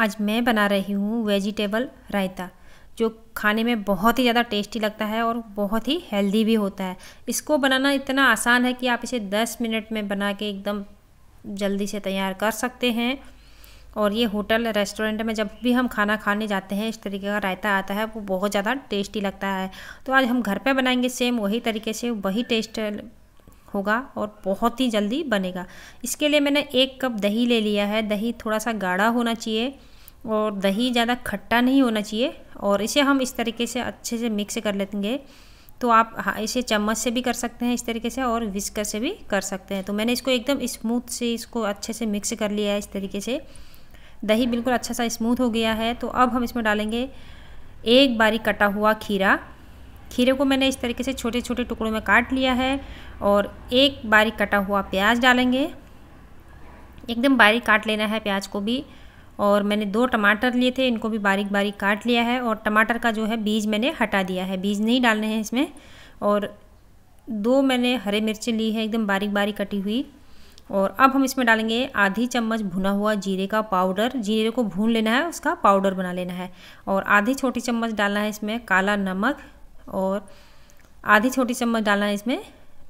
आज मैं बना रही हूँ वेजिटेबल रायता जो खाने में बहुत ही ज़्यादा टेस्टी लगता है और बहुत ही हेल्दी भी होता है इसको बनाना इतना आसान है कि आप इसे 10 मिनट में बना के एकदम जल्दी से तैयार कर सकते हैं और ये होटल रेस्टोरेंट में जब भी हम खाना खाने जाते हैं इस तरीके का रायता आता है वो बहुत ज़्यादा टेस्टी लगता है तो आज हम घर पर बनाएंगे सेम वही तरीके से वही टेस्ट होगा और बहुत ही जल्दी बनेगा इसके लिए मैंने एक कप दही ले लिया है दही थोड़ा सा गाढ़ा होना चाहिए और दही ज़्यादा खट्टा नहीं होना चाहिए और इसे हम इस तरीके से अच्छे से मिक्स कर लेंगे तो आप हाँ, इसे चम्मच से भी कर सकते हैं इस तरीके से और विस्कर से भी कर सकते हैं तो मैंने इसको एकदम स्मूथ से इसको अच्छे से मिक्स कर लिया है इस तरीके से दही बिल्कुल अच्छा सा स्मूथ हो गया है तो अब हम इसमें डालेंगे एक बारी कटा हुआ खीरा खीरे को मैंने इस तरीके से छोटे छोटे टुकड़ों में काट लिया है और एक बारीक कटा हुआ प्याज डालेंगे एकदम बारीक काट लेना है प्याज को भी और मैंने दो टमाटर लिए थे इनको भी बारीक बारीक काट लिया है और टमाटर का जो है बीज मैंने हटा दिया है बीज नहीं डालने हैं इसमें और दो मैंने हरे मिर्ची ली है एकदम बारीक बारीक कटी हुई और अब हम इसमें डालेंगे आधी चम्मच भुना हुआ जीरे का पाउडर जीरे को भून लेना है उसका पाउडर बना लेना है और आधी छोटी चम्मच डालना है इसमें काला नमक और आधी छोटी चम्मच डालना है इसमें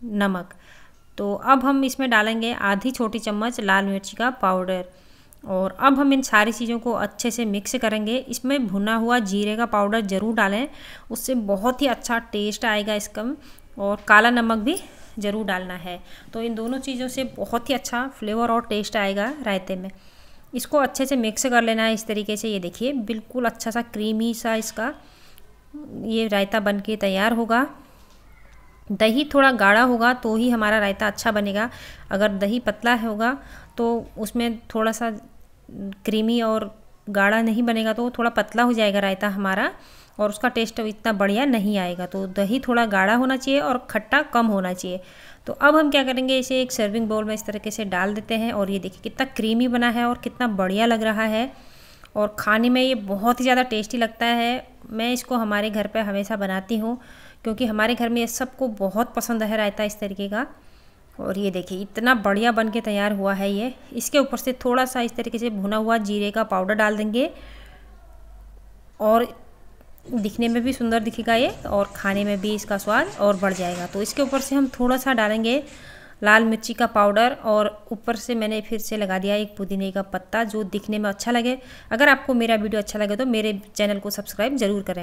नमक तो अब हम इसमें डालेंगे आधी छोटी चम्मच लाल मिर्ची का पाउडर और अब हम इन सारी चीज़ों को अच्छे से मिक्स करेंगे इसमें भुना हुआ जीरे का पाउडर ज़रूर डालें उससे बहुत ही अच्छा टेस्ट आएगा इसका और काला नमक भी ज़रूर डालना है तो इन दोनों चीज़ों से बहुत ही अच्छा फ्लेवर और टेस्ट आएगा रायते में इसको अच्छे से मिक्स कर लेना है इस तरीके से ये देखिए बिल्कुल अच्छा सा क्रीमी सा इसका ये रायता बन के तैयार होगा दही थोड़ा गाढ़ा होगा तो ही हमारा रायता अच्छा बनेगा अगर दही पतला होगा तो उसमें थोड़ा सा क्रीमी और गाढ़ा नहीं बनेगा तो थोड़ा पतला हो जाएगा रायता हमारा और उसका टेस्ट इतना बढ़िया नहीं आएगा तो दही थोड़ा गाढ़ा होना चाहिए और खट्टा कम होना चाहिए तो अब हम क्या करेंगे इसे एक सर्विंग बाउल में इस तरीके से डाल देते हैं और ये देखिए कितना क्रीमी बना है और कितना बढ़िया लग रहा है और खाने में ये बहुत ही ज़्यादा टेस्टी लगता है मैं इसको हमारे घर पर हमेशा बनाती हूँ क्योंकि हमारे घर में ये सबको बहुत पसंद है रायता इस तरीके का और ये देखिए इतना बढ़िया बन के तैयार हुआ है ये इसके ऊपर से थोड़ा सा इस तरीके से भुना हुआ जीरे का पाउडर डाल देंगे और दिखने में भी सुंदर दिखेगा ये और खाने में भी इसका स्वाद और बढ़ जाएगा तो इसके ऊपर से हम थोड़ा सा डालेंगे लाल मिर्ची का पाउडर और ऊपर से मैंने फिर से लगा दिया एक पुदीने का पत्ता जो दिखने में अच्छा लगे अगर आपको मेरा वीडियो अच्छा लगे तो मेरे चैनल को सब्सक्राइब जरूर करें